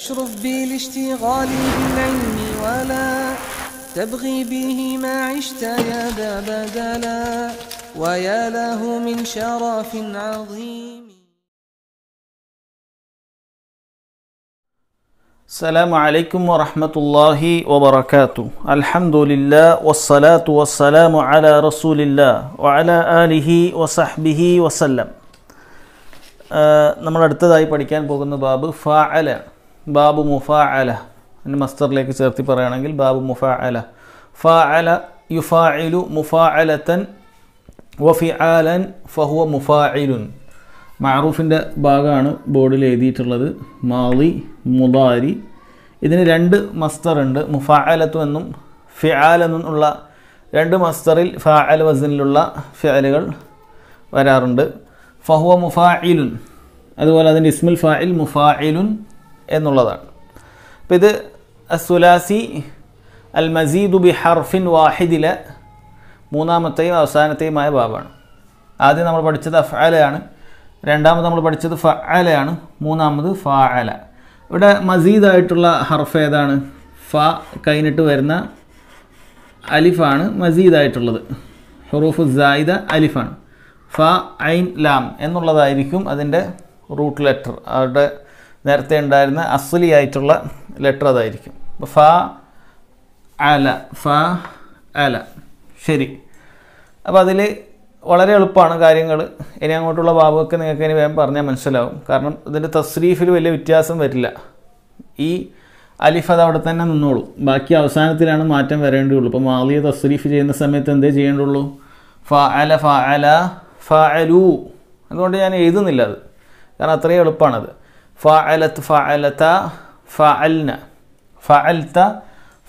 اشرف بالاشتغال بالعلم ولا تبغي به ما عشت يا ذا بدلا ويا له من شرف عظيم السلام عليكم ورحمة الله وبركاته الحمد لله والصلاة والسلام على رسول الله وعلى آله وصحبه وسلم آه، നമ്മൾ അടുത്തതായി പഠിക്കാൻ بابو فاعل ബാബു മുഫാ അല എൻ്റെ മസ്തറിലേക്ക് ചേർത്തി പറയുകയാണെങ്കിൽ ബാബു മുഫാ അല ഫാ അല യുഫാ ഇലു മുഫാ അലത്തൻ വഫി ആലൻ ഫഹുവ മുഫാ അലുൻ മാറൂഫിൻ്റെ ഭാഗമാണ് ബോർഡിൽ എഴുതിയിട്ടുള്ളത് മാളി മുദാരി ഇതിന് രണ്ട് മസ്തറുണ്ട് ഉണ്ട് മുഫാ അലത്തു എന്നും ഫിആൽ എന്നും ഉള്ള രണ്ട് മസ്തറിൽ ഫാ അൽ വസിനിലുള്ള ഫിഅലുകൾ വരാറുണ്ട് ഫഹുവ മുഫാ ഇലുൻ അതുപോലെ അതിൻ്റെ ഇസ്മുൽ ഫാഇൽ മുഫാഇലുൻ എന്നുള്ളതാണ് അപ്പോൾ ഇത് അസുലാസി അൽ മസീദു ബി ഹർഫിൻ വാഹിദിലെ മൂന്നാമത്തെയും അവസാനത്തെയുമായ ബാബാണ് ആദ്യം നമ്മൾ പഠിച്ചത് അഫാലയാണ് രണ്ടാമത് നമ്മൾ പഠിച്ചത് ഫഅലയാണ് മൂന്നാമത് ഫഅല ഇവിടെ മസീദായിട്ടുള്ള ഹർഫ് ഏതാണ് ഫ കഴിഞ്ഞിട്ട് വരുന്ന അലിഫാണ് മസീദായിട്ടുള്ളത് ഹുറൂഫ് സായിദ അലിഫാണ് ഫ ഐൻ ലാം എന്നുള്ളതായിരിക്കും അതിൻ്റെ റൂട്ട് ലെറ്റർ അവരുടെ നേരത്തെ ഉണ്ടായിരുന്ന അസ്ലി ആയിട്ടുള്ള ലെറ്റർ അതായിരിക്കും ഫ അല ഫ അല ശരി അപ്പോൾ അതിൽ വളരെ എളുപ്പമാണ് കാര്യങ്ങൾ ഇനി അങ്ങോട്ടുള്ള ഭാവമൊക്കെ നിങ്ങൾക്ക് ഇനി വേഗം പറഞ്ഞാൽ മനസ്സിലാവും കാരണം ഇതിൻ്റെ തസ്രീഫിൽ വലിയ വ്യത്യാസം വരില്ല ഈ അലിഫ് അത് അവിടെ തന്നെ നിന്നോളൂ ബാക്കി അവസാനത്തിലാണ് മാറ്റം വരേണ്ടതുള്ളൂ ഇപ്പോൾ മാലിയ തസ്രീഫ് ചെയ്യുന്ന സമയത്ത് എന്തേ ചെയ്യേണ്ടുള്ളൂ ഫ അല ഫ അല ഫ അലു അതുകൊണ്ട് ഞാൻ എഴുതുന്നില്ല അത് കാരണം അത്രയും എളുപ്പമാണത് ഫഅലത്ത് ഫഅലത ഫഅൽന ഫഅൽത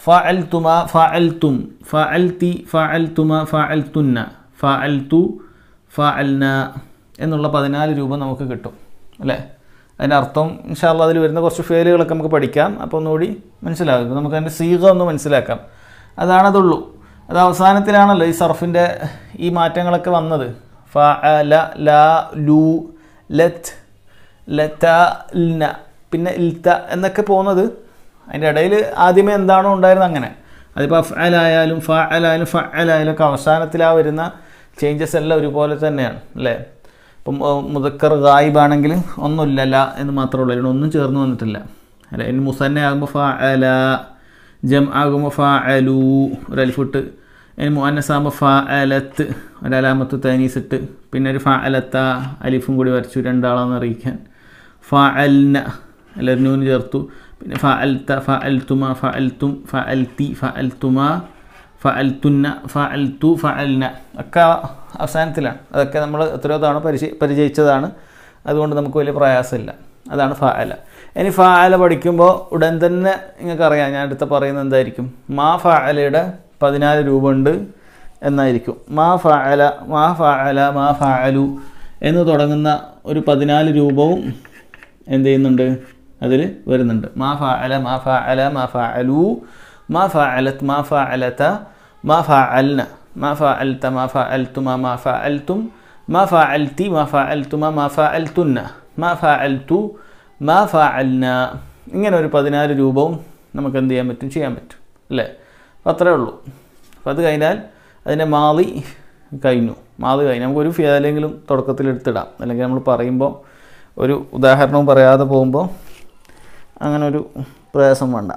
ഫഅൽതുമ ഫഅൽതും ഫഅൽതി ഫഅൽതുമ ഫഅൽതുന്ന ഫഅൽതു ഫഅൽന എന്നുള്ള പതിനാല് രൂപ നമുക്ക് കിട്ടും അല്ലേ അതിൻ്റെ അർത്ഥം ഇൻഷാല്ല അതിൽ വരുന്ന കുറച്ച് ഫേലുകളൊക്കെ നമുക്ക് പഠിക്കാം അപ്പോൾ ഒന്നുകൂടി മനസ്സിലാകും നമുക്ക് അതിൻ്റെ സീക ഒന്ന് മനസ്സിലാക്കാം അതാണതുള്ളൂ അത് അവസാനത്തിലാണല്ലോ ഈ സർഫിൻ്റെ ഈ മാറ്റങ്ങളൊക്കെ വന്നത് ഫ ല ലു ലത്ത് ലറ്റ ൽന പിന്നെ ഇൽത്ത എന്നൊക്കെ പോകുന്നത് അതിൻ്റെ ഇടയിൽ ആദ്യമേ എന്താണോ ഉണ്ടായിരുന്നത് അങ്ങനെ അതിപ്പോൾ അലായാലും ഫ അലായാലും ഫ അലായാലും ഒക്കെ അവസാനത്തിലാ വരുന്ന ചേഞ്ചസ് എല്ലാം ഒരുപോലെ തന്നെയാണ് അല്ലേ ഇപ്പം മുതക്കർ ഗായിബാണെങ്കിൽ ഒന്നുമില്ല ല എന്ന് മാത്രമേ ഉള്ളൂ ഒന്നും ചേർന്ന് വന്നിട്ടില്ല അല്ല ഇനി മുസന്നെ ആകുമ്പോൾ ഫ അല ജം ആകുമ്പോൾ ഫ അലു ഒരു അൽഫിട്ട് ഇനി ആകുമ്പോൾ ഫ അലത്ത് ഒരലാമത്ത് തേനീസിട്ട് പിന്നെ ഒരു ഫ അലത്ത അലിഫും കൂടി വരച്ചു രണ്ടാളാണെന്ന് അറിയിക്കാൻ ഫഅൽന അല്ല നൂന് ചേർത്തു പിന്നെ ഫഅൽത ഫഅൽതുമ ഫഅൽതും ഫഅൽതി ഫഅൽത്തുമ ഫഅൽതുന്ന ഫഅൽതു ഫഅൽന ഒക്കെ അവസാനത്തിലാണ് അതൊക്കെ നമ്മൾ എത്രയോ തവണ പരിചയ പരിചയിച്ചതാണ് അതുകൊണ്ട് നമുക്ക് വലിയ പ്രയാസമില്ല അതാണ് ഫഅല ഇനി ഫഅല പഠിക്കുമ്പോൾ ഉടൻ തന്നെ നിങ്ങൾക്കറിയാം ഞാൻ അടുത്ത പറയുന്നത് എന്തായിരിക്കും മാ ഫഅലയുടെ പതിനാല് രൂപ ഉണ്ട് എന്നായിരിക്കും മാ ഫഅല മാ ഫഅല മാ ഫഅലു എന്ന് തുടങ്ങുന്ന ഒരു പതിനാല് രൂപവും എന്ത് ചെയ്യുന്നുണ്ട് അതിൽ വരുന്നുണ്ട് ഇങ്ങനെ ഒരു പതിനാല് രൂപവും നമുക്ക് എന്ത് ചെയ്യാൻ പറ്റും ചെയ്യാൻ പറ്റും അല്ലേ അപ്പം അത്രേ ഉള്ളൂ അപ്പം അത് കഴിഞ്ഞാൽ അതിൻ്റെ മാളി കഴിഞ്ഞു മാളി കഴിഞ്ഞു നമുക്കൊരു ഫിയാലെങ്കിലും തുടക്കത്തിൽ എടുത്തിടാം അല്ലെങ്കിൽ നമ്മൾ പറയുമ്പോൾ ഒരു ഉദാഹരണവും പറയാതെ പോകുമ്പോൾ അങ്ങനെ ഒരു പ്രയാസം വേണ്ട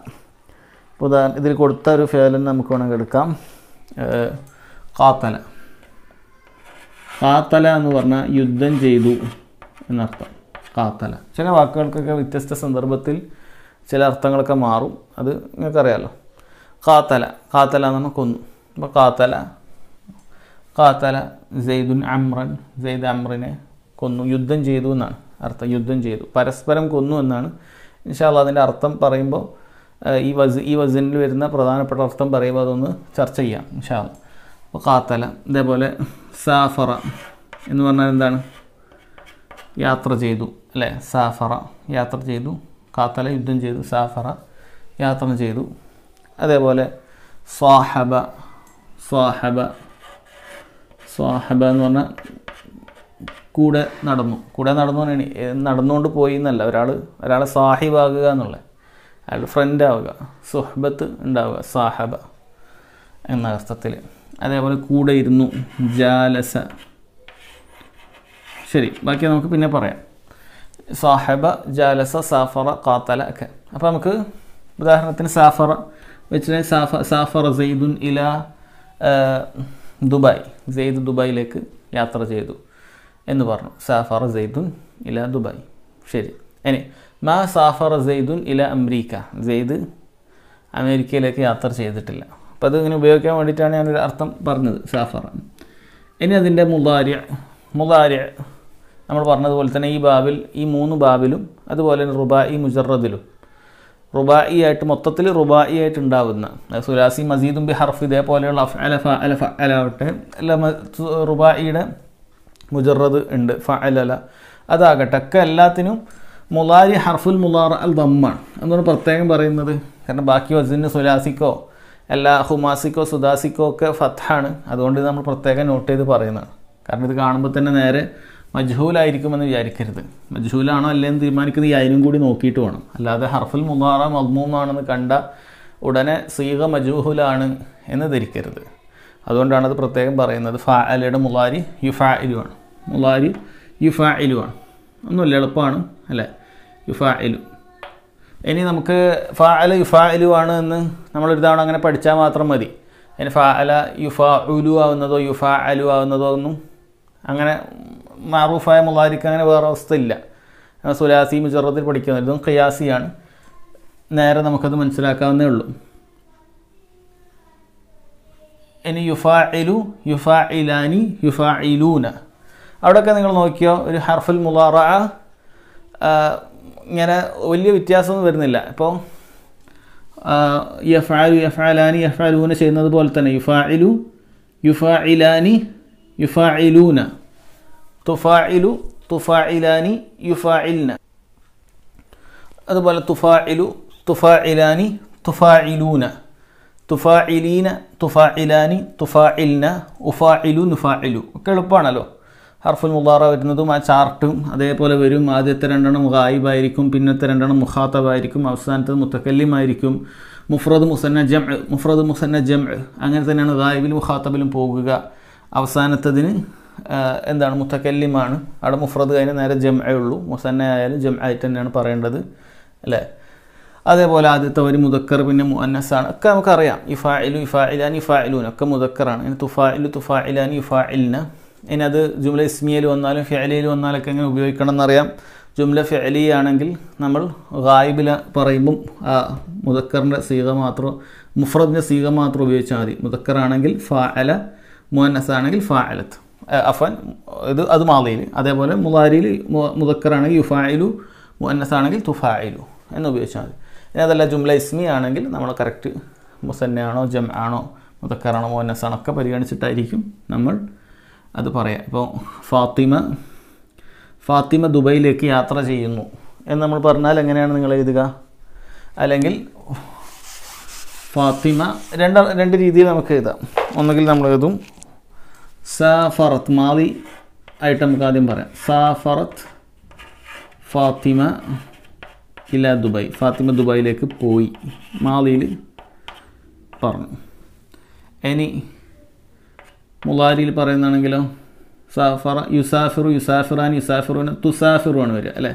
ഇപ്പോൾ ഉദാഹരണം ഇതിൽ കൊടുത്ത ഒരു ഫേലൻ നമുക്ക് വേണമെങ്കിൽ എടുക്കാം കാത്തല കാത്തല എന്ന് പറഞ്ഞാൽ യുദ്ധം ചെയ്തു എന്നർത്ഥം കാത്തല ചില വാക്കുകൾക്കൊക്കെ വ്യത്യസ്ത സന്ദർഭത്തിൽ ചില അർത്ഥങ്ങളൊക്കെ മാറും അത് നിങ്ങൾക്കറിയാലോ കാത്തല കാത്തല എന്ന് പറഞ്ഞാൽ കൊന്നു അപ്പോൾ കാത്തല കാത്തല ജെയ്ദുൻ അമ്രൻ ജെയ്ദ് അമ്രനെ കൊന്നു യുദ്ധം ചെയ്തു എന്നാണ് അർത്ഥം യുദ്ധം ചെയ്തു പരസ്പരം കൊന്നു എന്നാണ് ഇൻഷാല്ല അതിൻ്റെ അർത്ഥം പറയുമ്പോൾ ഈ വസ് ഈ വസിനിൽ വരുന്ന പ്രധാനപ്പെട്ട അർത്ഥം പറയുമ്പോൾ അതൊന്ന് ചർച്ച ചെയ്യാം ഇൻഷാല്ല അപ്പോൾ കാത്തല ഇതേപോലെ സാഫറ എന്ന് പറഞ്ഞാൽ എന്താണ് യാത്ര ചെയ്തു അല്ലേ സാഫറ യാത്ര ചെയ്തു കാത്തല യുദ്ധം ചെയ്തു സാഫറ യാത്ര ചെയ്തു അതേപോലെ സ്വാഹബ സ്വാഹബ സ്വാഹബ എന്ന് പറഞ്ഞാൽ കൂടെ നടന്നു കൂടെ നടന്നു നടന്നുകൊണ്ട് പോയി എന്നല്ല ഒരാൾ ഒരാൾ സാഹിബാകുക എന്നുള്ളത് അയാളുടെ ആവുക സുഹബത്ത് ഉണ്ടാവുക സാഹബ എന്ന അർത്ഥത്തിൽ അതേപോലെ കൂടെ ഇരുന്നു ജാലസ ശരി ബാക്കി നമുക്ക് പിന്നെ പറയാം സാഹബ ജാലസ സാഫറ കാത്തല ഒക്കെ അപ്പോൾ നമുക്ക് ഉദാഹരണത്തിന് സാഫറ വെച്ചിട്ടുണ്ടെങ്കിൽ സാഫ സാഫറ സെയ്ദുൻ ഇല ദുബായ് സെയ്ദ് ദുബായിലേക്ക് യാത്ര ചെയ്തു എന്ന് പറഞ്ഞു സാഫർ സെയ്ദുൻ ഇല ദുബായ് ശരി ഇനി മാ സാഫർ സെയ്ദുൻ ഇല അമേരിക്ക സെയ്ദ് അമേരിക്കയിലേക്ക് യാത്ര ചെയ്തിട്ടില്ല അപ്പോൾ അത് ഇങ്ങനെ ഉപയോഗിക്കാൻ വേണ്ടിയിട്ടാണ് ഞാനൊരു അർത്ഥം പറഞ്ഞത് സാഫർ ഇനി അതിൻ്റെ മുതാര്യ മുതാര്യ നമ്മൾ പറഞ്ഞതുപോലെ തന്നെ ഈ ബാബിൽ ഈ മൂന്ന് ബാബിലും അതുപോലെ തന്നെ റുബായി മുജറദിലും റുബായി ആയിട്ട് മൊത്തത്തിൽ റുബായി ആയിട്ട് ഉണ്ടാവുന്ന സുലാസി മസീദും ബി ഹർഫ് ഇതേപോലെയുള്ള അഫ് അലഫ അലഫ അലാവട്ടെ അല്ല റുബായിയുടെ മുജറദ് ഉണ്ട് ഫഅലല അതാകട്ടെ ഒക്കെ എല്ലാത്തിനും മുലാരി ഹർഫുൽ മുലാർ അൽ ദമ്മാണ് എന്നാണ് പ്രത്യേകം പറയുന്നത് കാരണം ബാക്കി വസിന് സുലാസിക്കോ എല്ലാ ഹുമാസിക്കോ സുദാസിക്കോ ഒക്കെ ഫത്താണ് അതുകൊണ്ട് നമ്മൾ പ്രത്യേകം നോട്ട് ചെയ്ത് പറയുന്നതാണ് കാരണം ഇത് കാണുമ്പോൾ തന്നെ നേരെ മജ്ഹൂലായിരിക്കുമെന്ന് വിചാരിക്കരുത് മജ്ഹൂലാണോ അല്ലെന്ന് തീരുമാനിക്കുന്നത് ഈ അതിനും കൂടി നോക്കിയിട്ട് വേണം അല്ലാതെ ഹർഫുൽ മുലാറ മദ്മൂമാണെന്ന് കണ്ട ഉടനെ സീഗ മജൂഹുലാണ് എന്ന് ധരിക്കരുത് അതുകൊണ്ടാണ് അത് പ്രത്യേകം പറയുന്നത് ഫാ അലയുടെ മുലാരി യു ഫാ ഇലുവാണ് മുലാരി യു ഫാ ഇലുവാണ് ഒന്നുമില്ല എളുപ്പമാണ് അല്ലേ യു ഫാ ഇലു ഇനി നമുക്ക് ഫാ അല യു ഫാ ഇലുവാണ് എന്ന് നമ്മളൊരു തവണ അങ്ങനെ പഠിച്ചാൽ മാത്രം മതി അതിന് ഫാ അല യു ഫാ ഉലു ആവുന്നതോ യു ഫാ അലു ആവുന്നതോ ഒന്നും അങ്ങനെ മാറൂഫായ മുലാരിക്ക് അങ്ങനെ വേറെ അവസ്ഥ ഇല്ല സുലാസി മുജറത്തിൽ പഠിക്കുന്നത് ഇതും ഖിയാസിയാണ് നേരെ നമുക്കത് മനസ്സിലാക്കാവുന്നേ ഉള്ളൂ ഇനി യുഫാഇലു യുഫാഇലാനി യുഫാഇലൂന അവിടെയൊക്കെ നിങ്ങൾ നോക്കിയോ ഒരു ഹർഫുൽ മുലാറ ഇങ്ങനെ വലിയ വ്യത്യാസമൊന്നും വരുന്നില്ല ഇപ്പോൾ യഫാലു യഫാലാനി യഫാലൂന ചെയ്യുന്നത് പോലെ തന്നെ യുഫാഇലു യുഫാഇലാനി യുഫാഇലൂന തുഫാഇലു തുഫാഇലാനി യുഫാഇൽന അതുപോലെ തുഫാഇലു തുഫാഇലാനി തുഫാഇലൂന തുഫാഇലീന തുഫാഇലാനി തുഫാഇൽന ഉഫാഇലു നുഫാഇലു ഒക്കെ എളുപ്പമാണല്ലോ ഹർഫുൽ മുദാറ വരുന്നതും ആ ചാർട്ടും അതേപോലെ വരും ആദ്യത്തെ രണ്ടെണ്ണം ഗായിബായിരിക്കും പിന്നത്തെ രണ്ടെണ്ണം മുഖാത്തബായിരിക്കും അവസാനത്തത് മുത്തക്കല്ലിമായിരിക്കും മുഫ്രദ് മുസന്ന ജം മുഫ്രദ് മുസന്ന ജം അങ്ങനെ തന്നെയാണ് ഗായിബിലും മുഖാത്തബിലും പോകുക അവസാനത്തതിന് എന്താണ് മുത്തക്കല്ലിമാണ് അവിടെ മുഫ്രദ് കഴിഞ്ഞാൽ നേരെ ജം ഉള്ളൂ മുസന്ന ആയാലും ജം ആയിട്ട് തന്നെയാണ് പറയേണ്ടത് അല്ലേ അതേപോലെ ആദ്യത്തെ ഒരു മുതക്കർ പിന്നെ മുഅന്നസാണ് ഒക്കെ നമുക്കറിയാം ഇഫാഇലു ഇഫാഇലാൻ ഇഫാഇലൂൻ ഒക്കെ മുതക്കറാണ് ഇനി തുഫാഇലു തുഫാഇലാൻ ഇഫാഇലിന് ഇനി അത് ജുംല ഇസ്മിയയിൽ വന്നാലും ഫിഅലിയിൽ വന്നാലൊക്കെ എങ്ങനെ ഉപയോഗിക്കണം എന്നറിയാം ജുംല ഫിഅലി ആണെങ്കിൽ നമ്മൾ ഗായിബില പറയുമ്പം മുതക്കറിൻ്റെ സീക മാത്രം മുഫ്രദിൻ്റെ സീക മാത്രം ഉപയോഗിച്ചാൽ മതി മുതക്കറാണെങ്കിൽ ഫാഅല മുഅന്നസ് ആണെങ്കിൽ ഫാഅലത്ത് അഫൻ ഇത് അത് മാതയിൽ അതേപോലെ മുതാരിയിൽ മുതക്കറാണെങ്കിൽ യുഫായിലു മുഅന്നസ് ആണെങ്കിൽ തുഫായിലു എന്ന് ഉപയോഗിച്ചാൽ മതി ഇനി അതല്ല ജുംല ഇസ്മി ആണെങ്കിൽ നമ്മൾ കറക്റ്റ് മുസന്നയാണോ ജം ആണോ മുതക്കറാണോ മോനസ് ഒക്കെ പരിഗണിച്ചിട്ടായിരിക്കും നമ്മൾ അത് പറയാം ഇപ്പോൾ ഫാത്തിമ ഫാത്തിമ ദുബൈയിലേക്ക് യാത്ര ചെയ്യുന്നു എന്ന് നമ്മൾ പറഞ്ഞാൽ എങ്ങനെയാണ് നിങ്ങൾ എഴുതുക അല്ലെങ്കിൽ ഫാത്തിമ രണ്ട് രണ്ട് രീതിയിൽ നമുക്ക് എഴുതാം ഒന്നുകിൽ നമ്മൾ എഴുതും ഫറത്ത് മാവി ആയിട്ട് നമുക്ക് ആദ്യം പറയാം ഫറത്ത് ഫാത്തിമ ഇല ദുബായ് ഫാത്തിമ ദുബായിലേക്ക് പോയി മാളിയിൽ പറഞ്ഞു ഇനി മുലാരിയിൽ പറയുന്നതാണെങ്കിലോ സാഫറ യുസാഫിറു യുസാഫിറാൻ യുസാഫിറുവിന് തുസാഫിറു ആണ് വരിക അല്ലേ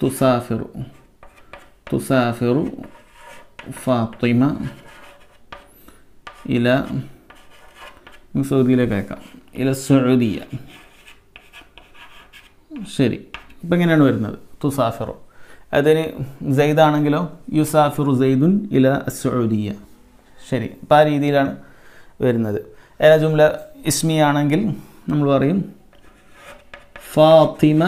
തുസാഫിറു തുസാഫിറു ഫാത്തിമ ഇല സൗദിയിലേക്ക് അയക്കാം ഇല സൗദിയ ശരി ഇപ്പം എങ്ങനെയാണ് വരുന്നത് തുസാഫിറു അതിന് ജെയ്ദാണെങ്കിലോ യുസാഫിർ ജെയ്ദുൻ ഇല സൗദിയ ശരി അപ്പം ആ രീതിയിലാണ് വരുന്നത് ഏതാ ജുംല ഇസ്മി ആണെങ്കിൽ നമ്മൾ പറയും ഫാത്തിമ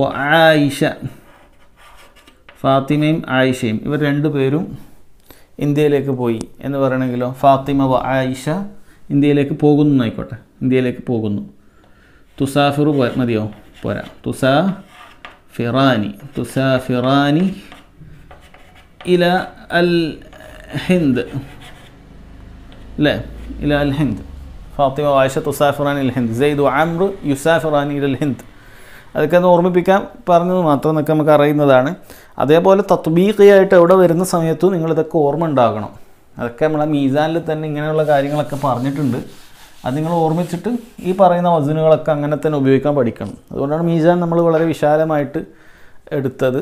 വ ആയിഷ ഫാത്തിമയും ആയിഷയും ഇവർ രണ്ടു പേരും ഇന്ത്യയിലേക്ക് പോയി എന്ന് പറയണമെങ്കിലോ ഫാത്തിമ വ ആയിഷ ഇന്ത്യയിലേക്ക് പോകുന്നു ആയിക്കോട്ടെ ഇന്ത്യയിലേക്ക് പോകുന്നു തുസാഫിറു മതിയോ പോരാ തുസാ ഫിറാനി തുസാഫിറാനി ഇല അൽ ഹിന്ദ് അല്ലേ ഇല അൽ ഹിന്ദ് ഫാത്തിമ ആയിഷ الهند زيد وعمر സെയ്ദ് ആംർ യുസാഫിറാനി ഇൽ ഹിന്ദ് അതൊക്കെ ഒന്ന് ഓർമ്മിപ്പിക്കാൻ പറഞ്ഞത് മാത്രം എന്നൊക്കെ നമുക്ക് അറിയുന്നതാണ് അതേപോലെ തത്ബീഖിയായിട്ട് എവിടെ വരുന്ന സമയത്തും നിങ്ങളിതൊക്കെ ഓർമ്മ ഉണ്ടാകണം അതൊക്കെ നമ്മളെ മീസാനിൽ തന്നെ ഇങ്ങനെയുള്ള കാര്യങ്ങളൊക്കെ പറഞ്ഞിട്ടുണ്ട് അത് നിങ്ങൾ ഓർമ്മിച്ചിട്ട് ഈ പറയുന്ന വസനുകളൊക്കെ അങ്ങനെ തന്നെ ഉപയോഗിക്കാൻ പഠിക്കണം അതുകൊണ്ടാണ് മീസാൻ നമ്മൾ വളരെ വിശാലമായിട്ട് എടുത്തത്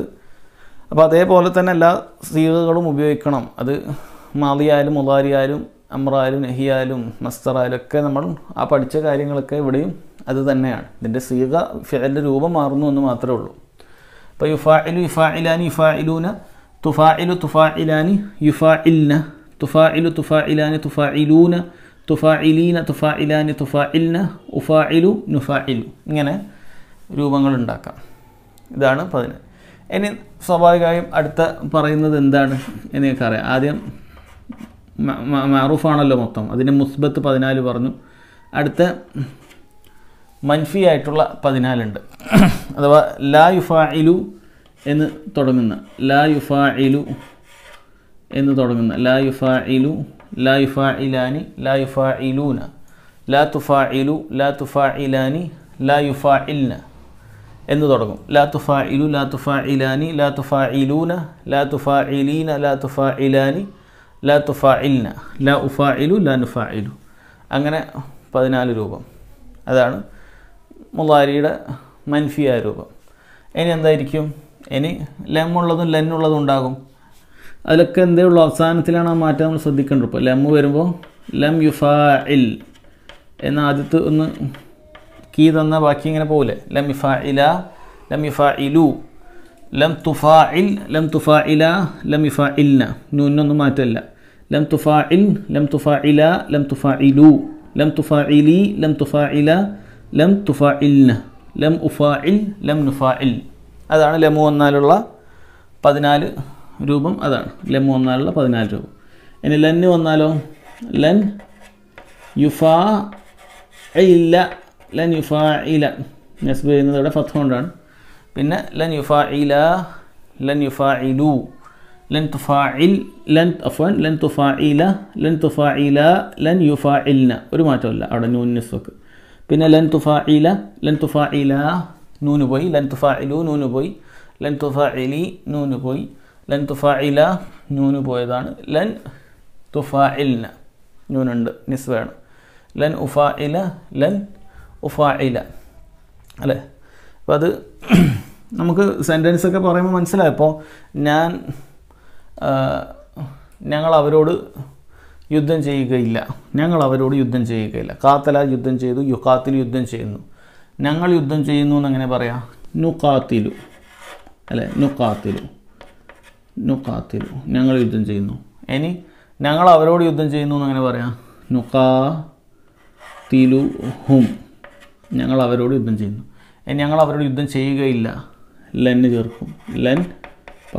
അപ്പോൾ അതേപോലെ തന്നെ എല്ലാ സീകകളും ഉപയോഗിക്കണം അത് മാലിയായാലും മുലാരിയായാലും അമ്രായാലും നെഹിയായാലും മസ്തറായാലും ഒക്കെ നമ്മൾ ആ പഠിച്ച കാര്യങ്ങളൊക്കെ ഇവിടെയും അത് തന്നെയാണ് ഇതിൻ്റെ സീക ഫലിൻ്റെ രൂപം മാറുന്നു എന്ന് മാത്രമേ ഉള്ളൂ അപ്പോൾ യുഫായിലു യുഫായിലാനി യുഫായിലൂന തുഫായിലു തുഫായിലാനി യുഫായിൽന തുഫായിലു തുഫായിലാനി തുഫായിലൂന തുഫാഇലീന തുഫാഇലാനി തുഫാഇൽന ഉഫാഇലു നുഫാഇലു ഇങ്ങനെ രൂപങ്ങൾ ഉണ്ടാക്കാം ഇതാണ് പതിന് ഇനി സ്വാഭാവികമായും അടുത്ത പറയുന്നത് എന്താണ് എന്ന് അറിയാം ആദ്യം മാറൂഫാണല്ലോ മൊത്തം അതിന് മുസ്ബത്ത് പതിനാല് പറഞ്ഞു അടുത്ത മൻഫി ആയിട്ടുള്ള പതിനാലുണ്ട് അഥവാ ലാ യുഫാഇലു എന്ന് തുടങ്ങുന്ന ലാ യുഫാഇലു എന്ന് തുടങ്ങുന്ന ലാ യുഫാഇലു ലാ യുഫാ ഇലാനി ലാ യുഫാ ഇലൂന ലാ തുഫാ ഇലു ലാ എന്ന് തുടങ്ങും ലാ തുഫാ ഇലു ലാ തുഫാ ഇലാനി ലാ തുഫാ ഇലൂന ലാ തുഫാ അങ്ങനെ പതിനാല് രൂപം അതാണ് മുലാരിയുടെ മൻഫിയായ രൂപം ഇനി എന്തായിരിക്കും ഇനി ലെമ്മുള്ളതും ലെന്നുള്ളതും ഉണ്ടാകും അതിലൊക്കെ എന്തേ ഉള്ളൂ അവസാനത്തിലാണ് ആ മാറ്റം നമ്മൾ ശ്രദ്ധിക്കേണ്ടത് ഇപ്പോൾ ലം വരുമ്പോൾ ലം യുഫാ ഇൽ എന്ന ആദ്യത്തെ ഒന്ന് കീ തന്ന ബാക്കി ഇങ്ങനെ പോകില്ലേ ലം യുഫാ ഇല ലം യുഫാ ഇലു ലം തുഫാ ഇൽ ലം തുഫാ ഇല ലം യുഫാ ഇല്ല നൂനൊന്നും മാറ്റമല്ല ലം തുഫാ ഇൽ ലം തുഫാ ഇല ലം തുഫാ ഇലു ലം തുഫാ ഇലി ലം തുഫാ ഇല ലം തുഫാ ഇല്ല ലം ഉഫാ ഇൽ ലം നുഫാ ഇൽ അതാണ് ലമു വന്നാലുള്ള പതിനാല് രൂപം അതാണ് ലെം വന്നാലുള്ള പതിനാല് രൂപം ഇനി ലെന്ന് വന്നാലോ ലെൻ യുഫാ ഇല്ല ലൻ യുഫാ ഇല നസ്ബ് ചെയ്യുന്നത് ഇവിടെ ഫത്ത് കൊണ്ടാണ് പിന്നെ ലൻ യുഫാ ഇല ലൻ യുഫാ ഇലു ലൻ തുഫാ ഇൽ ലൻ അഫൻ ലൻ തുഫാ ഇല ലൻ തുഫാ ഇല ലൻ യുഫാ ഇൽന ഒരു മാറ്റമില്ല അവിടെ നൂൻ നിസ്വക്ക് പിന്നെ ലൻ തുഫാ ഇല ലൻ തുഫാ ഇല നൂന് പോയി ലൻ തുഫാ ഇലു നൂന് പോയി ലൻ തുഫാ ഇലി നൂന് പോയി ലൻ തുഫായില നൂന് പോയതാണ് ലൻ തുഫായിലിന നൂനുണ്ട് വേണം ലൻ ഉഫായില ലൻ ഉഫായില അല്ലേ അപ്പോൾ അത് നമുക്ക് ഒക്കെ പറയുമ്പോൾ മനസ്സിലായപ്പോൾ ഞാൻ ഞങ്ങൾ അവരോട് യുദ്ധം ചെയ്യുകയില്ല ഞങ്ങൾ അവരോട് യുദ്ധം ചെയ്യുകയില്ല കാത്തല യുദ്ധം ചെയ്തു യുക്കാത്തിൽ യുദ്ധം ചെയ്യുന്നു ഞങ്ങൾ യുദ്ധം ചെയ്യുന്നു എന്നെങ്ങനെ പറയാം നുക്കാത്തിലു അല്ലേ നുക്കാത്തിലു നുക്കാത്തിലു ഞങ്ങൾ യുദ്ധം ചെയ്യുന്നു ഇനി ഞങ്ങൾ അവരോട് യുദ്ധം ചെയ്യുന്നു എന്നങ്ങനെ പറയാം നുക്കാ തിലു ഹും ഞങ്ങൾ അവരോട് യുദ്ധം ചെയ്യുന്നു ഇനി ഞങ്ങൾ അവരോട് യുദ്ധം ചെയ്യുകയില്ല ലന് ചേർക്കും ലൻ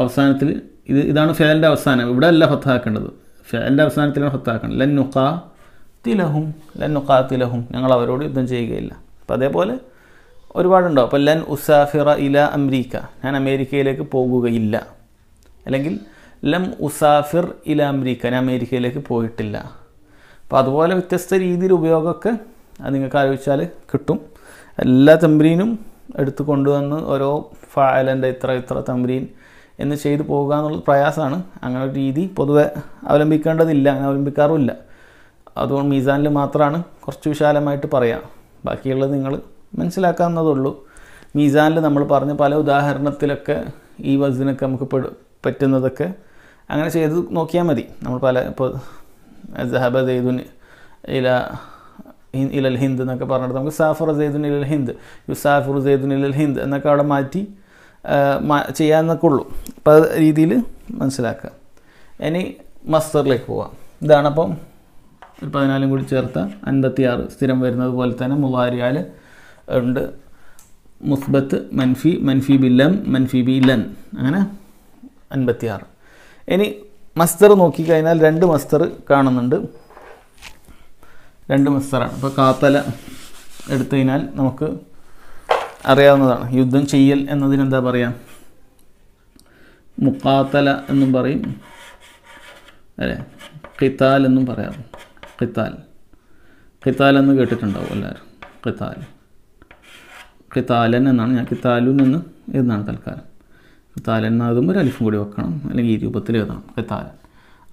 അവസാനത്തിൽ ഇത് ഇതാണ് ഫേലിൻ്റെ അവസാനം ഇവിടെ അല്ല ഫത്താക്കേണ്ടത് ഫേലിൻ്റെ അവസാനത്തിലാണ് ഫത്താക്കേണ്ടത് ലൻ നുക്കാ തിലഹും ലൻ നുക്കാ തിലഹും ഞങ്ങൾ അവരോട് യുദ്ധം ചെയ്യുകയില്ല അപ്പോൾ അതേപോലെ ഒരുപാടുണ്ടാവും അപ്പോൾ ലൻ ഉസാഫിറ ഇല അമേരിക്ക ഞാൻ അമേരിക്കയിലേക്ക് പോകുകയില്ല അല്ലെങ്കിൽ ലം ഉസാഫിർ ഇല അമേരിക്ക ഞാൻ അമേരിക്കയിലേക്ക് പോയിട്ടില്ല അപ്പോൾ അതുപോലെ വ്യത്യസ്ത രീതിയിൽ ഉപയോഗമൊക്കെ അത് നിങ്ങൾക്ക് ആലോചിച്ചാൽ കിട്ടും എല്ലാ തമ്പ്രീനും എടുത്ത് കൊണ്ടുവന്ന് ഓരോ ഫയലൻ്റെ ഇത്ര ഇത്ര തമ്പ്രീൻ എന്ന് ചെയ്ത് പോകുക എന്നുള്ള പ്രയാസമാണ് അങ്ങനെ ഒരു രീതി പൊതുവെ അവലംബിക്കേണ്ടതില്ല അങ്ങനെ അവലംബിക്കാറുമില്ല അതുകൊണ്ട് മീസാനിൽ മാത്രമാണ് കുറച്ച് വിശാലമായിട്ട് പറയാം ബാക്കിയുള്ളത് നിങ്ങൾ മനസ്സിലാക്കാവുന്നതുള്ളൂ മീസാനിൽ നമ്മൾ പറഞ്ഞ പല ഉദാഹരണത്തിലൊക്കെ ഈ വസിനൊക്കെ നമുക്ക് പെടും പറ്റുന്നതൊക്കെ അങ്ങനെ ചെയ്ത് നോക്കിയാൽ മതി നമ്മൾ പല ഇപ്പോൾ ജഹബ സെയ്ദുൻ ഇല ഇലൽ ഹിന്ദ് എന്നൊക്കെ പറഞ്ഞിട്ട് നമുക്ക് സാഫർ സെയ്ദുൻ ഇലൽ ഹിന്ദ് യുസാഫുർ സാഫർ ഇലൽ ഹിന്ദ് എന്നൊക്കെ അവിടെ മാറ്റി ചെയ്യാമെന്നൊക്കെ ഉള്ളൂ അപ്പോൾ അത് രീതിയിൽ മനസ്സിലാക്കുക ഇനി മസ്തറിലേക്ക് പോവാം ഇതാണ് ഒരു പതിനാലും കൂടി ചേർത്ത അൻപത്തിയാറ് സ്ഥിരം വരുന്നത് പോലെ തന്നെ മുലാരിയാൽ ഉണ്ട് മുസ്ബത്ത് മൻഫി മൻഫി ബില്ലം മൻഫി ബി ലൻ അങ്ങനെ അൻപത്തിയാറ് ഇനി മസ്തർ നോക്കിക്കഴിഞ്ഞാൽ രണ്ട് മസ്തർ കാണുന്നുണ്ട് രണ്ട് മസ്തറാണ് ഇപ്പോൾ കാത്തല എടുത്തു കഴിഞ്ഞാൽ നമുക്ക് അറിയാവുന്നതാണ് യുദ്ധം ചെയ്യൽ എന്നതിനെന്താ പറയുക മുക്കാത്തല എന്നും പറയും അല്ലേ കിത്താൽ എന്നും പറയാം കിത്താൽ കിത്താൽ എന്ന് കേട്ടിട്ടുണ്ടാവും എല്ലാവരും കിത്താൽ കിത്താലൻ എന്നാണ് ഞാൻ ഖിത്താലുൻ എന്ന് എന്നാണ് തൽക്കാലം ഖിത്താലൻ ഒരു അലിഫും കൂടി വെക്കണം അല്ലെങ്കിൽ ഈ രൂപത്തിൽ എഴുതണം ഖിത്താലൻ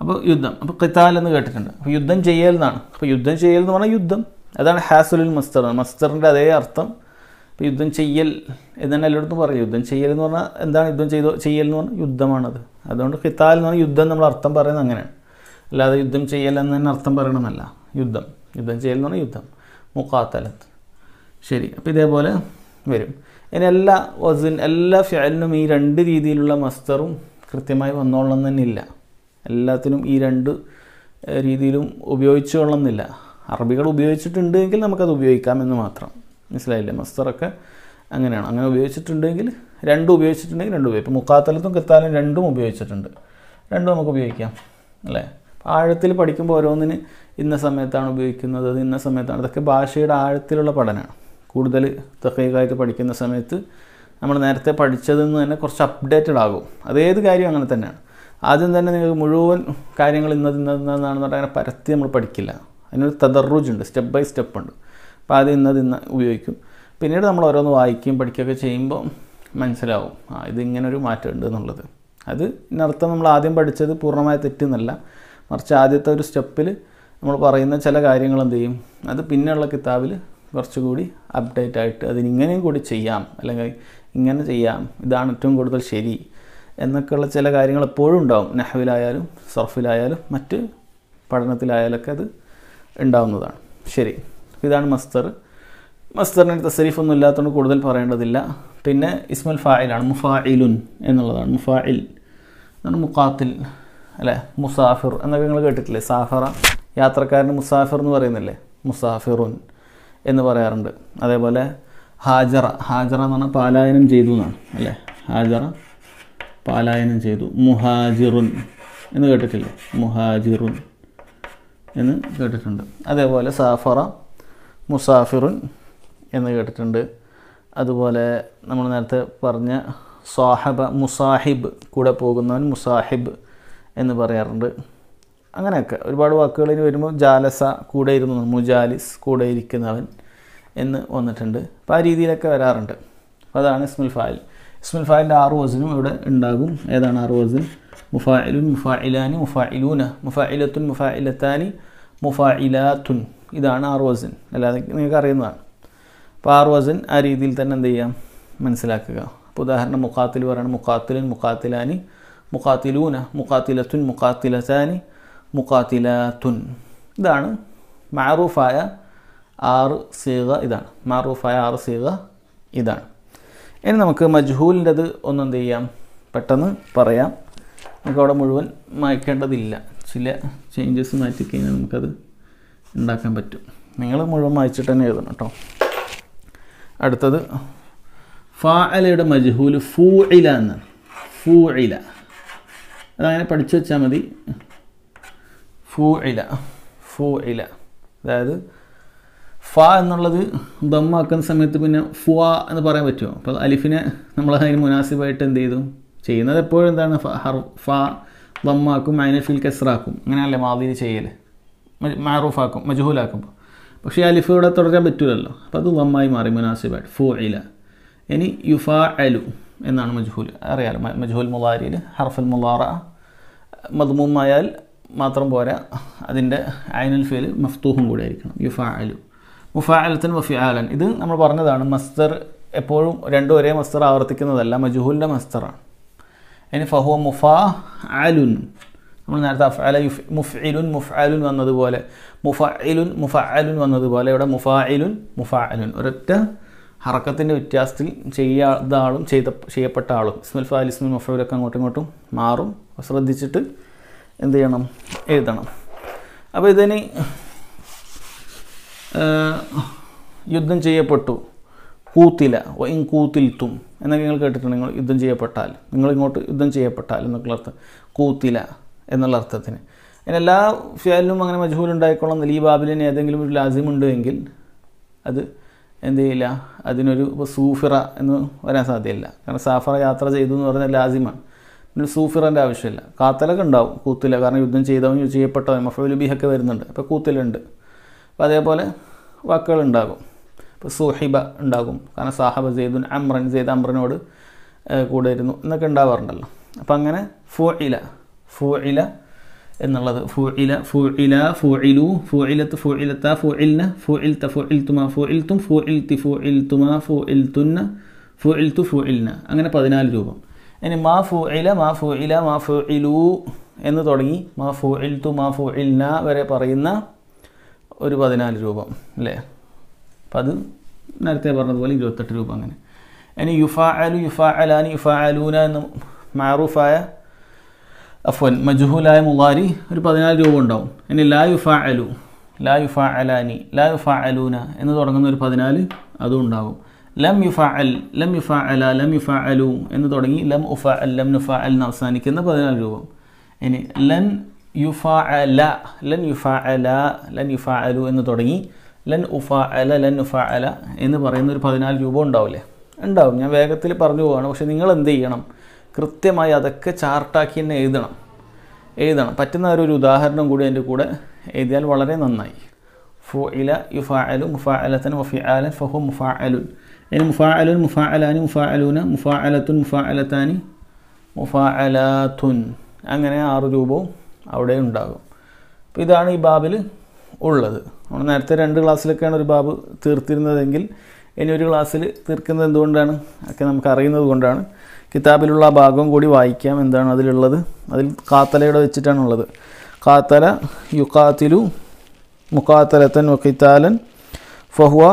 അപ്പോൾ യുദ്ധം അപ്പോൾ കിത്താൽ എന്ന് കേട്ടിട്ടുണ്ട് അപ്പോൾ യുദ്ധം ചെയ്യൽ എന്നാണ് അപ്പോൾ യുദ്ധം ചെയ്യൽ എന്ന് പറഞ്ഞാൽ യുദ്ധം അതാണ് ഹാസുലുൽ മസ്തർ മസ്തറിൻ്റെ അതേ അർത്ഥം ഇപ്പോൾ യുദ്ധം ചെയ്യൽ എന്നാണ് എല്ലായിടത്തും പറയും യുദ്ധം ചെയ്യൽ എന്ന് പറഞ്ഞാൽ എന്താണ് യുദ്ധം ചെയ്തോ ചെയ്യൽ എന്ന് പറഞ്ഞാൽ യുദ്ധമാണത് അതുകൊണ്ട് കിത്താൽ എന്ന് പറഞ്ഞാൽ യുദ്ധം നമ്മൾ അർത്ഥം പറയുന്നത് അങ്ങനെയാണ് അല്ലാതെ യുദ്ധം ചെയ്യൽ എന്ന് തന്നെ അർത്ഥം പറയണമെന്നല്ല യുദ്ധം യുദ്ധം ചെയ്യൽ എന്ന് പറഞ്ഞാൽ യുദ്ധം മുക്കാത്തലത്ത് ശരി അപ്പോൾ ഇതേപോലെ വരും ഇനി എല്ലാ വസിൻ എല്ലാ ഫിയലിനും ഈ രണ്ട് രീതിയിലുള്ള മസ്തറും കൃത്യമായി വന്നോളണം തന്നില്ല എല്ലാത്തിനും ഈ രണ്ട് രീതിയിലും ഉപയോഗിച്ചോളണം എന്നില്ല അറബികൾ ഉപയോഗിച്ചിട്ടുണ്ടെങ്കിൽ നമുക്കത് എന്ന് മാത്രം മനസ്സിലായില്ലേ മസ്തറൊക്കെ അങ്ങനെയാണ് അങ്ങനെ ഉപയോഗിച്ചിട്ടുണ്ടെങ്കിൽ രണ്ടും ഉപയോഗിച്ചിട്ടുണ്ടെങ്കിൽ രണ്ടും ഉപയോഗിക്കും മുക്കാത്തലത്തും കത്താലും രണ്ടും ഉപയോഗിച്ചിട്ടുണ്ട് രണ്ടും നമുക്ക് ഉപയോഗിക്കാം അല്ലേ ആഴത്തിൽ പഠിക്കുമ്പോൾ ഓരോന്നിന് ഇന്ന സമയത്താണ് ഉപയോഗിക്കുന്നത് അത് ഇന്ന സമയത്താണ് ഇതൊക്കെ ഭാഷയുടെ ആഴത്തിലുള്ള പഠനമാണ് കൂടുതൽ തഹീകായിട്ട് പഠിക്കുന്ന സമയത്ത് നമ്മൾ നേരത്തെ പഠിച്ചതിൽ നിന്ന് തന്നെ കുറച്ച് അപ്ഡേറ്റഡ് ആകും അതേത് കാര്യം അങ്ങനെ തന്നെയാണ് ആദ്യം തന്നെ നിങ്ങൾക്ക് മുഴുവൻ കാര്യങ്ങൾ ഇന്നത് ഇന്നതെന്നാണെന്ന് പറഞ്ഞാൽ അങ്ങനെ പരത്തി നമ്മൾ പഠിക്കില്ല അതിനൊരു തദർറൂജുണ്ട് സ്റ്റെപ്പ് ബൈ സ്റ്റെപ്പ് ഉണ്ട് അപ്പോൾ ആദ്യം ഇന്നത് ഇന്ന് ഉപയോഗിക്കും പിന്നീട് നമ്മൾ ഓരോന്ന് വായിക്കുകയും പഠിക്കുകയൊക്കെ ചെയ്യുമ്പോൾ മനസ്സിലാവും ആ ഇതിങ്ങനൊരു മാറ്റമുണ്ട് എന്നുള്ളത് അത് ഇതിനർത്ഥം നമ്മൾ ആദ്യം പഠിച്ചത് പൂർണ്ണമായി തെറ്റെന്നല്ല മറിച്ച് ആദ്യത്തെ ഒരു സ്റ്റെപ്പിൽ നമ്മൾ പറയുന്ന ചില കാര്യങ്ങൾ എന്ത് ചെയ്യും അത് പിന്നെയുള്ള കിതാബിൽ കുറച്ചുകൂടി അപ്ഡേറ്റ് ആയിട്ട് അതിനിങ്ങനെയും കൂടി ചെയ്യാം അല്ലെങ്കിൽ ഇങ്ങനെ ചെയ്യാം ഇതാണ് ഏറ്റവും കൂടുതൽ ശരി എന്നൊക്കെയുള്ള ചില കാര്യങ്ങൾ എപ്പോഴും ഉണ്ടാവും നെഹവിലായാലും സർഫിലായാലും മറ്റ് പഠനത്തിലായാലൊക്കെ അത് ഉണ്ടാവുന്നതാണ് ശരി ഇതാണ് മസ്തർ മസ്തറിന് തസരീഫൊന്നും ഇല്ലാത്തതുകൊണ്ട് കൂടുതൽ പറയേണ്ടതില്ല പിന്നെ ഇസ്മൽ ഫായിലാണ് മുഫായിലുൻ എന്നുള്ളതാണ് മുഫായിൽ എന്നാണ് മുഖാത്തിൽ അല്ലേ മുസാഫിർ എന്നൊക്കെ നിങ്ങൾ കേട്ടിട്ടില്ലേ സാഫറ യാത്രക്കാരൻ മുസാഫിർ എന്ന് പറയുന്നില്ലേ മുസാഫിറുൻ എന്ന് പറയാറുണ്ട് അതേപോലെ ഹാജറ ഹാജറ എന്ന് പറഞ്ഞാൽ പാലായനം ചെയ്തു എന്നാണ് അല്ലേ ഹാജറ പാലായനം ചെയ്തു മുഹാജിറുൻ എന്ന് കേട്ടിട്ടില്ലേ മുഹാജിറുൻ എന്ന് കേട്ടിട്ടുണ്ട് അതേപോലെ സാഫറ മുസാഫിറുൻ എന്ന് കേട്ടിട്ടുണ്ട് അതുപോലെ നമ്മൾ നേരത്തെ പറഞ്ഞ സാഹബ മുസാഹിബ് കൂടെ പോകുന്നവൻ മുസാഹിബ് എന്ന് പറയാറുണ്ട് അങ്ങനെയൊക്കെ ഒരുപാട് വാക്കുകൾ ഇനി വരുമ്പോൾ ജാലസ കൂടെ ഇരുന്നു മുജാലിസ് കൂടെ ഇരിക്കുന്നവൻ എന്ന് വന്നിട്ടുണ്ട് അപ്പോൾ ആ രീതിയിലൊക്കെ വരാറുണ്ട് അതാണ് ഇസ്മുൽ ഫായിൽ ഇസ്മുൽ ഫായലിൻ്റെ ആറ് വസനും ഇവിടെ ഉണ്ടാകും ഏതാണ് ആറ് വസൻ മുഫായിലുൻ മുഫായിലാനി മുഫായിലൂന മുഫായിലത്തുൻ മുഫായിലത്താനി മുഫായിലാത്തുൻ ഇതാണ് ആറ് വസൻ അല്ലാതെ നിങ്ങൾക്ക് അറിയുന്നതാണ് അപ്പോൾ ആറ് വസൻ ആ രീതിയിൽ തന്നെ എന്ത് ചെയ്യാം മനസ്സിലാക്കുക അപ്പോൾ ഉദാഹരണം മുഖാത്തിൽ പറയണം മുഖാത്തിലുൻ മുഖാത്തിലാനി മുഖാത്തിലൂന മുഖാത്തിലത്തുൻ മുഖാത്തിലത്താനി മുഖാത്തിലാത്തുൻ ഇതാണ് മാറൂഫായ ആറ് സീക ഇതാണ് മാറൂഫായ ആറ് സീക ഇതാണ് ഇനി നമുക്ക് മജ്ഹൂലിൻ്റെത് ഒന്ന് എന്ത് ചെയ്യാം പെട്ടെന്ന് പറയാം അവിടെ മുഴുവൻ മായ്ക്കേണ്ടതില്ല ചില ചേഞ്ചസ് മാറ്റി കഴിഞ്ഞാൽ നമുക്കത് ഉണ്ടാക്കാൻ പറ്റും നിങ്ങൾ മുഴുവൻ മായ്ച്ചിട്ട് തന്നെ എഴുതണം കേട്ടോ അടുത്തത് ഫാഅലയുടെ മജ്ഹൂൽ ഫൂ ഇല എന്നാണ് ഫൂ ഇല അതങ്ങനെ പഠിച്ചു വെച്ചാൽ മതി ഫുഇല ഇല ഫൂ ഇല അതായത് ഫ എന്നുള്ളത് ദമ്മാക്കുന്ന സമയത്ത് പിന്നെ ഫുവ എന്ന് പറയാൻ പറ്റുമോ അപ്പോൾ അലിഫിനെ നമ്മൾ അതിന് മുനാസിബായിട്ട് എന്ത് ചെയ്തു ചെയ്യുന്നത് എപ്പോഴും എന്താണ് ഹർ ഫ ദമ്മാക്കും അതിനെ ഫിൽ കെസ്റാക്കും അങ്ങനെയല്ലേ മാതിരി ചെയ്യൽ മാറൂഫാക്കും മജുഹൂലാക്കും പക്ഷേ അലിഫ് ഇവിടെ തുടരാൻ പറ്റില്ലല്ലോ അപ്പോൾ അത് ദമ്മായി മാറി മുനാസിബായിട്ട് ഫു ഇല ഇനി യുഫ അലു എന്നാണ് മജ്ഹൂൽ അറിയാലോ മജ്ഹൂൽ മുലാരിയിൽ ഹർഫൽ മുലാറ മദ്മൂമായാൽ മാത്രം പോരാ അതിൻ്റെ അയനൽ ഫേൽ മഫ്തൂഹും കൂടെ ആയിരിക്കണം യുഫാഅലു മുഫാഅലത്തൻ വഫിയാലൻ ഇത് നമ്മൾ പറഞ്ഞതാണ് മസ്തർ എപ്പോഴും രണ്ടും ഒരേ മസ്തർ ആവർത്തിക്കുന്നതല്ല മജുഹുലിൻ്റെ മസ്തറാണ് അതിന് ഫഹുവ മുഫാ അലുൻ നമ്മൾ നേരത്തെ അഫ്അല യുഫ് മുഫ്ഇലുൻ മുഫ്അലുൻ വന്നതുപോലെ മുഫഇലുൻ മുഫഅലുൻ വന്നതുപോലെ ഇവിടെ മുഫാഇലുൻ മുഫഅലുൻ ഒരൊറ്റ ഹറക്കത്തിൻ്റെ വ്യത്യാസത്തിൽ ചെയ്യാത്ത ആളും ചെയ്ത ചെയ്യപ്പെട്ട ആളും ഇസ്മുൽ ഫാൽ ഇസ്മുൽ മഫൂലൊക്കെ അങ്ങോട്ടും ഇങ്ങോട്ടും മാറും ശ്രദ്ധിച്ചിട്ട് എന്ത് ചെയ്യണം എഴുതണം അപ്പോൾ ഇതിന് യുദ്ധം ചെയ്യപ്പെട്ടു കൂത്തില ഇൻ കൂത്തിൽത്തും എന്നൊക്കെ നിങ്ങൾ കേട്ടിട്ടുണ്ട് നിങ്ങൾ യുദ്ധം ചെയ്യപ്പെട്ടാൽ നിങ്ങൾ ഇങ്ങോട്ട് യുദ്ധം ചെയ്യപ്പെട്ടാൽ എന്നൊക്കെ അർത്ഥം കൂത്തില എന്നുള്ള അർത്ഥത്തിന് അതിന് എല്ലാ ഫിയാലിനും അങ്ങനെ മജൂലുണ്ടായിക്കൊള്ളുന്നില്ല ഈ ബാബിലിന് ഏതെങ്കിലും ഒരു ലാസിമുണ്ട് എങ്കിൽ അത് എന്ത് ചെയ്യില്ല അതിനൊരു ഇപ്പോൾ സൂഫിറ എന്ന് വരാൻ സാധ്യമല്ല കാരണം സാഫറ യാത്ര ചെയ്തു എന്ന് പറഞ്ഞാൽ ലാസിമാണ് പിന്നെ ആവശ്യമില്ല കാത്തലൊക്കെ ഉണ്ടാവും കൂത്തില കാരണം യുദ്ധം ചെയ്തവൻ ചെയ്യപ്പെട്ടവൻ മഫുൽ ബിഹൊക്കെ വരുന്നുണ്ട് അപ്പോൾ കൂത്തിലുണ്ട് അപ്പോൾ അതേപോലെ വാക്കുകൾ ഉണ്ടാകും ഇപ്പോൾ സുഹിബ ഉണ്ടാകും കാരണം സാഹബ സെയ്ദുൻ അമ്രൻ സെയ്ദ് അമ്രനോട് ഇരുന്നു എന്നൊക്കെ ഉണ്ടാവാറുണ്ടല്ലോ അപ്പം അങ്ങനെ ഫു ഇല ഫു ഇല എന്നുള്ളത് ഫു ഇല ഫു ഇല ഫു ഇലു ഫു ഇലത്ത് ഫു ഇലത്ത ഫു ഇൽന ഫു ഇൽത്ത ഫു ഇൽത്തുമ ഫു ഇൽത്തും ഫു ഇൽത്തി ഫു ഇൽത്തുമ ഫു ഇൽത്തുന്ന ഫു ഇൽത്തു ഫു ഇൽന അങ്ങനെ പതിനാല് രൂപം ഇനി മാ ഫു ഇല മാ ഫു ഇല മാ ഫു ഇലു എന്ന് തുടങ്ങി മാ ഫു ഇൽ തു മാ ഫു വരെ പറയുന്ന ഒരു പതിനാല് രൂപം അല്ലേ അപ്പം അത് നേരത്തെ പറഞ്ഞതുപോലെ ഇരുപത്തെട്ട് രൂപ അങ്ങനെ ഇനി യുഫാ അലു യുഫാ അലാനി യുഫാ അലൂന എന്ന് മാറൂഫായ അഫ്വൻ മജുഹുലായ മുലാരി ഒരു പതിനാല് രൂപ ഉണ്ടാവും ഇനി ലാ യുഫാ അലു ലാ യുഫാ അലാനി ലാ യുഫാ അലൂന എന്ന് തുടങ്ങുന്ന ഒരു പതിനാല് അതും ഉണ്ടാകും ലം യുഫ അൽ ലം യുഫ അല ലം യുഫ അലു എന്ന് തുടങ്ങി ലം ഉഫ അൽ ലം നുഫ അൽ എന്ന് അവസാനിക്കുന്ന പതിനാല് രൂപം ഇനി ലൻ യുഫ അല ലൻ യുഫ അല ലൻ യുഫ അലു എന്ന് തുടങ്ങി ലൻ ഉഫ അല ലൻ ഉഫ അല എന്ന് പറയുന്ന ഒരു പതിനാല് രൂപ ഉണ്ടാവില്ലേ ഉണ്ടാവും ഞാൻ വേഗത്തിൽ പറഞ്ഞു പോവാണ് പക്ഷേ നിങ്ങൾ എന്ത് ചെയ്യണം കൃത്യമായി അതൊക്കെ ചാർട്ടാക്കി തന്നെ എഴുതണം എഴുതണം പറ്റുന്ന ഒരു ഉദാഹരണം കൂടി എൻ്റെ കൂടെ എഴുതിയാൽ വളരെ നന്നായി ഫു ഇല യുഫ അലു മുഫാ അലത്തൻ വഫി അലൻ ഫഹു മുഫാ അലുൻ അതിന് മുഫാഅലുൻ മുഫാഅലാനി മുഫാഅലൂന മുഫാഅലത്തുൻ മുഫാഅലത്താനി മുഫാഅലാത്തുൻ അങ്ങനെ ആറ് രൂപവും അവിടെ ഉണ്ടാകും അപ്പോൾ ഇതാണ് ഈ ബാബിൽ ഉള്ളത് നമ്മൾ നേരത്തെ രണ്ട് ക്ലാസ്സിലൊക്കെയാണ് ഒരു ബാബ് തീർത്തിരുന്നതെങ്കിൽ ഇനി ഒരു ക്ലാസ്സിൽ തീർക്കുന്നത് എന്തുകൊണ്ടാണ് ഒക്കെ നമുക്ക് അറിയുന്നത് കൊണ്ടാണ് കിതാബിലുള്ള ഭാഗവും കൂടി വായിക്കാം എന്താണ് അതിലുള്ളത് അതിൽ കാത്തലയുടെ വെച്ചിട്ടാണുള്ളത് കാത്തല യുക്കാത്തിലു മുക്കാത്തലത്തൻ വക്കിത്താലൻ ഫഹുവ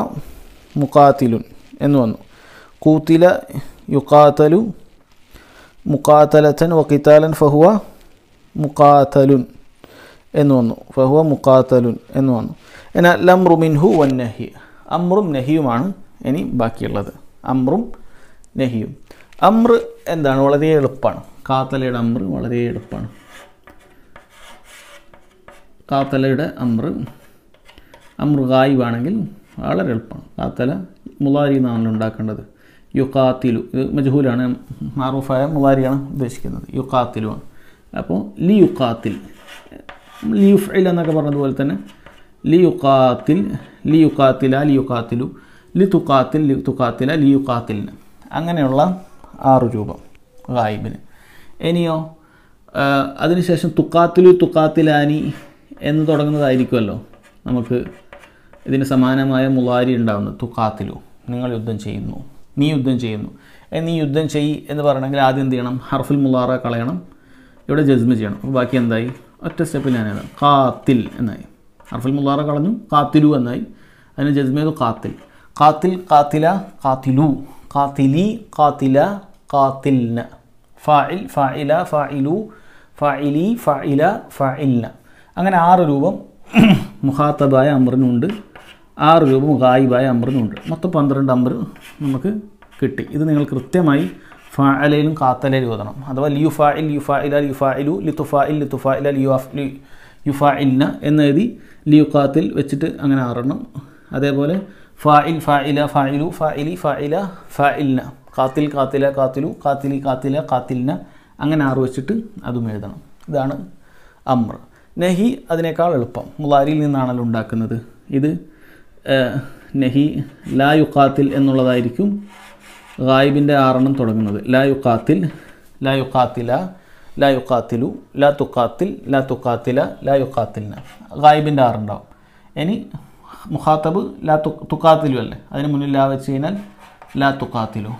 മുക്കാത്തിലുൻ എന്ന് വന്നു കൂത്തില യുക്കാത്തലു മുക്കാത്തലത്തൻ വക്കിത്താലൻ ഫഹുവ മുക്കാത്തലുൻ എന്ന് വന്നു ഫഹുവ മുക്കാത്തലുൻ എന്ന് വന്നു എന്നാൽ ലംറു മിൻഹു വൻ നഹി അമ്രും നഹിയുമാണ് ഇനി ബാക്കിയുള്ളത് അമ്രും നഹിയും അമ്ര എന്താണ് വളരെ എളുപ്പമാണ് കാത്തലയുടെ അമ്ര വളരെ എളുപ്പമാണ് കാത്തലയുടെ അമ്ര അമ്രുകായുവാണെങ്കിൽ വളരെ എളുപ്പമാണ് കാത്തല മുളാരി എന്നാണ് ഉണ്ടാക്കേണ്ടത് യുക്കാത്തിലു ഇത് മജഹൂലാണ് മാറൂഫായ മുളാരിയാണ് ഉദ്ദേശിക്കുന്നത് ആണ് അപ്പോൾ ലി യുക്കാത്തിൽ ലി എന്നൊക്കെ പറഞ്ഞതുപോലെ തന്നെ ലി യുക്കാത്തിൽ ലി യുക്കാത്തില ലി യുക്കാത്തിലു ലി തുക്കാത്തിൽ ലി തുക്കാത്തില ലി യുക്കാത്തിലിന് അങ്ങനെയുള്ള ആറ് രൂപം ഗായിബിന് ഇനിയോ അതിനുശേഷം തുക്കാത്തിലു തുക്കാത്തിലാനി എന്ന് തുടങ്ങുന്നതായിരിക്കുമല്ലോ നമുക്ക് ഇതിന് സമാനമായ മുളാരി ഉണ്ടാവുന്നു തുക്കാത്തിലു നിങ്ങൾ യുദ്ധം ചെയ്യുന്നു നീ യുദ്ധം ചെയ്യുന്നു നീ യുദ്ധം ചെയ് എന്ന് പറയണമെങ്കിൽ ആദ്യം എന്ത് ചെയ്യണം ഹർഫുൽ മുളാറ കളയണം ഇവിടെ ജസ്മ ചെയ്യണം ബാക്കി എന്തായി ഒറ്റ സ്റ്റെപ്പിൽ ഞാൻ എഴുതാം കാത്തിൽ എന്നായി ഹർഫുൽ മുളാറ കളഞ്ഞു കാത്തിലു എന്നായി അതിന് ജസ്മ ചെയ്തു കാത്തിൽ കാത്തിൽ കാത്തില കാത്തിലു കാത്തിലി കാത്തില കാത്തിൽന ഫാഇൽ ഫാഇല ഫാഇലു ഫാഇലി ഫാഇല ഫാഇൽന അങ്ങനെ ആറ് രൂപം മുഹാത്തബായ അമറിനുണ്ട് ആറ് രൂപ മുഖായിബായ അമ്പറിനുണ്ട് മൊത്തം പന്ത്രണ്ട് അമ്പർ നമുക്ക് കിട്ടി ഇത് നിങ്ങൾ കൃത്യമായി ഫാലയിലും കാത്തലയിലും ഓതണം അഥവാ ലിയു ഇൽ യു ഇലാൽ യു ഫാഇലു ലിത്തുഫാഇൽ ലിത്തുഫാഇല ലിയു അഫ് യു ഇന്ന എന്ന് എഴുതി ലിയു കാത്തിൽ വെച്ചിട്ട് അങ്ങനെ ആറണം അതേപോലെ ഫാ ഇലി ഫാ ഇല ഫാ ഇന്ന കാത്തിൽ കാത്തില കാത്തിലു കാത്തിലി കാത്തില കാത്തിലിന അങ്ങനെ ആറ് വെച്ചിട്ട് അതും എഴുതണം ഇതാണ് അമ്ര നഹി അതിനേക്കാൾ എളുപ്പം മുലാരിയിൽ നിന്നാണല്ലോ ഉണ്ടാക്കുന്നത് ഇത് നെഹി ലാ യുക്കാത്തിൽ എന്നുള്ളതായിരിക്കും ഗായിബിൻ്റെ ആറെണ്ണം തുടങ്ങുന്നത് ലാ യുക്കാത്തിൽ ലാ യുക്കാത്തില ലാ യുക്കാത്തിലു ലാ തുക്കാത്തിൽ ലാ തുക്കാത്തില ലാ യുക്കാത്തിലിന ഗായിബിൻ്റെ ആറുണ്ടാവും ഇനി മുഖാത്തബ് ലാ തു തുക്കാത്തിലു അല്ലേ അതിന് മുന്നിൽ ലാ വെച്ച് കഴിഞ്ഞാൽ ലാ തുക്കാത്തിലു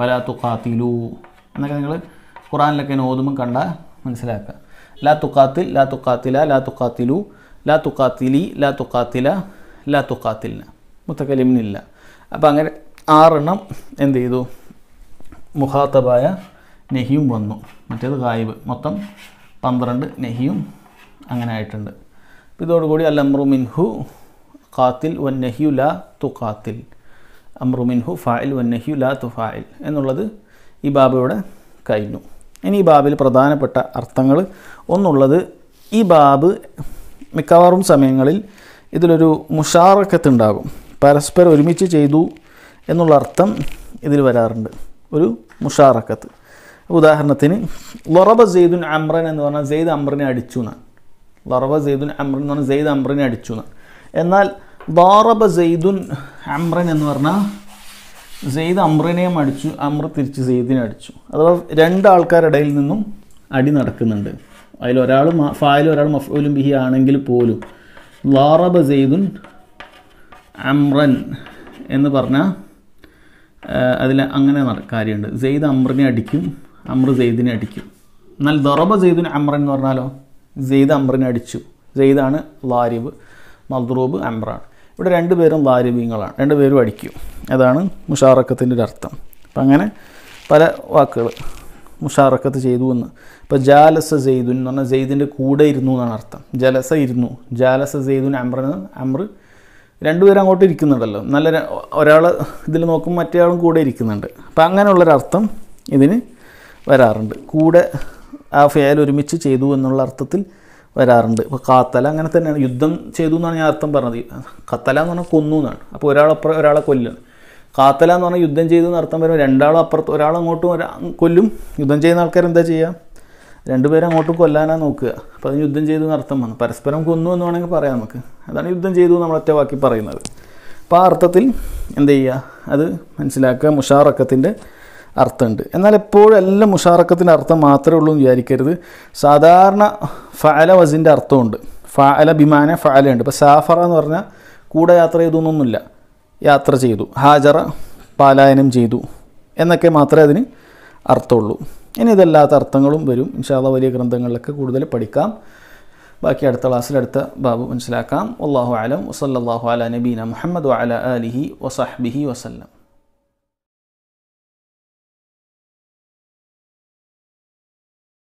വലാ തുക്കാത്തിലു എന്നൊക്കെ നിങ്ങൾ ഖുറാനിലൊക്കെ ഓതുമ്പം കണ്ടാൽ മനസ്സിലാക്കുക ലാ തുക്കാത്തിൽ ലാ തുക്കാത്തില ലാ തുക്കാത്തിലു ലാ തുക്കാത്തിലി ലാ തുക്കാത്തില ലാ തുക്കാത്തിലിന് മുത്തക്കലിമിനില്ല അപ്പോൾ അങ്ങനെ ആറെണ്ണം എന്ത് ചെയ്തു മുഖാത്തബായ നെഹിയും വന്നു മറ്റേത് ഗായിബ് മൊത്തം പന്ത്രണ്ട് നെഹിയും അങ്ങനെ ആയിട്ടുണ്ട് അപ്പോൾ ഇതോടുകൂടി അൽ അമ്രു മിൻഹു ഖാത്തിൽ വൻ നഹിയു ലാ തു അമ്രു മിൻഹു ഫായിൽ വൻ നഹിയു ലാ തു ഫായിൽ എന്നുള്ളത് ഈ ബാബയുടെ കഴിഞ്ഞു ഇനി ഈ ബാബിൽ പ്രധാനപ്പെട്ട അർത്ഥങ്ങൾ ഒന്നുള്ളത് ഈ ബാബ് മിക്കവാറും സമയങ്ങളിൽ ഇതിലൊരു മുഷാറക്കത്ത് ഉണ്ടാകും പരസ്പരം ഒരുമിച്ച് ചെയ്തു എന്നുള്ള അർത്ഥം ഇതിൽ വരാറുണ്ട് ഒരു മുഷാറക്കത്ത് ഉദാഹരണത്തിന് ലൊറബ സെയ്ദുൻ അമ്രൻ എന്ന് പറഞ്ഞാൽ സെയ്ദ് അമ്രനെ അടിച്ചു എന്നാണ് ലൊറബ സെയ്ദുൻ അമ്രൻ എന്ന് പറഞ്ഞാൽ സെയ്ദ് അമ്രനെ അടിച്ചു എന്നാണ് എന്നാൽ ദാറബ സെയ്ദുൻ അമ്രൻ എന്ന് പറഞ്ഞാൽ സെയ്ദ് അമ്രനെയും അടിച്ചു അമ്ര തിരിച്ച് സെയ്ദിനെ അടിച്ചു അഥവാ രണ്ട് നിന്നും അടി നടക്കുന്നുണ്ട് അതിൽ ഒരാൾ ഫായാലും ഒരാൾ മഫൂലും ബിഹി ആണെങ്കിൽ പോലും ലാറബ സെയ്തുൻ അമ്രൻ എന്ന് പറഞ്ഞാൽ അതിൽ അങ്ങനെ കാര്യമുണ്ട് സെയ്ദ് അമ്രനെ അടിക്കും അമ്ര സെയ്ദിനെ അടിക്കും എന്നാൽ ദറബ സെയ്ദുൻ അമ്രൻ എന്ന് പറഞ്ഞാലോ സെയ്ദ് അമ്രനെ അടിച്ചു സെയ്ദാണ് ലാരിബ് മദ്റൂബ് അമ്രാണ് ഇവിടെ രണ്ടുപേരും ലാരിബിങ്ങളാണ് രണ്ടുപേരും അടിക്കും അതാണ് മുഷാറക്കത്തിൻ്റെ ഒരു അർത്ഥം അപ്പം അങ്ങനെ പല വാക്കുകൾ മുഷാറക്കത്ത് ചെയ്തു എന്ന് ഇപ്പോൾ ജാലസ ജെയ്തു എന്ന് പറഞ്ഞാൽ സെയ്ദിൻ്റെ കൂടെ ഇരുന്നു എന്നാണ് അർത്ഥം ജലസ ഇരുന്നു ജാലസ ജെയ്തു അമ്രന് അമ്ര രണ്ടുപേരും അങ്ങോട്ട് ഇരിക്കുന്നുണ്ടല്ലോ നല്ല ഒരാൾ ഇതിൽ നോക്കുമ്പോൾ മറ്റേയാളും കൂടെ ഇരിക്കുന്നുണ്ട് അപ്പം അങ്ങനെയുള്ളൊരർത്ഥം ഇതിന് വരാറുണ്ട് കൂടെ ആ ഫയൽ ഒരുമിച്ച് ചെയ്തു എന്നുള്ള അർത്ഥത്തിൽ വരാറുണ്ട് അപ്പോൾ കാത്തല അങ്ങനെ തന്നെയാണ് യുദ്ധം ചെയ്തു എന്നാണ് ഞാൻ അർത്ഥം പറഞ്ഞത് കത്തല എന്ന് പറഞ്ഞാൽ കൊന്നു എന്നാണ് അപ്പോൾ ഒരാളെ ഒരാളെ കൊല്ലുകയാണ് കാത്തല എന്ന് പറഞ്ഞാൽ യുദ്ധം ചെയ്തു നടത്താൻ വരും രണ്ടാളും അപ്പുറത്ത് ഒരാളങ്ങോട്ടും ഒരാ കൊല്ലും യുദ്ധം ചെയ്യുന്ന ആൾക്കാർ എന്താ ചെയ്യുക രണ്ടുപേരും അങ്ങോട്ടും കൊല്ലാനാണ് നോക്കുക അപ്പോൾ അതിന് യുദ്ധം ചെയ്തു നടത്തം വന്നു പരസ്പരം കൊന്നു എന്ന് വേണമെങ്കിൽ പറയാം നമുക്ക് അതാണ് യുദ്ധം ചെയ്തു നമ്മൾ ഒറ്റ വാക്കി പറയുന്നത് അപ്പോൾ ആ അർത്ഥത്തിൽ എന്ത് ചെയ്യുക അത് മനസ്സിലാക്കുക മുഷാറക്കത്തിൻ്റെ അർത്ഥമുണ്ട് എന്നാൽ എപ്പോഴും എല്ലാം മുഷാറക്കത്തിൻ്റെ അർത്ഥം മാത്രമേ ഉള്ളൂ എന്ന് വിചാരിക്കരുത് സാധാരണ ഫഅല വസിൻ്റെ അർത്ഥമുണ്ട് ഫഅല ബിമാന ഉണ്ട് ഇപ്പോൾ സാഫറ എന്ന് പറഞ്ഞാൽ കൂടെ യാത്ര ചെയ്തു യാത്ര ചെയ്തു ഹാജറ പാലായനം ചെയ്തു എന്നൊക്കെ മാത്രമേ അതിന് അർത്ഥമുള്ളൂ ഇനി ഇതല്ലാത്ത അർത്ഥങ്ങളും വരും ഇൻഷാല്ല വലിയ ഗ്രന്ഥങ്ങളിലൊക്കെ കൂടുതൽ പഠിക്കാം ബാക്കി അടുത്ത ക്ലാസ്സിൽ അടുത്ത ബാബു മനസ്സിലാക്കാം അള്ളാഹു ആലം വസല്ലാഹു അല നബീന മുഹമ്മദ് അല അലിഹി വസഹ്ബിഹി വസല്ലം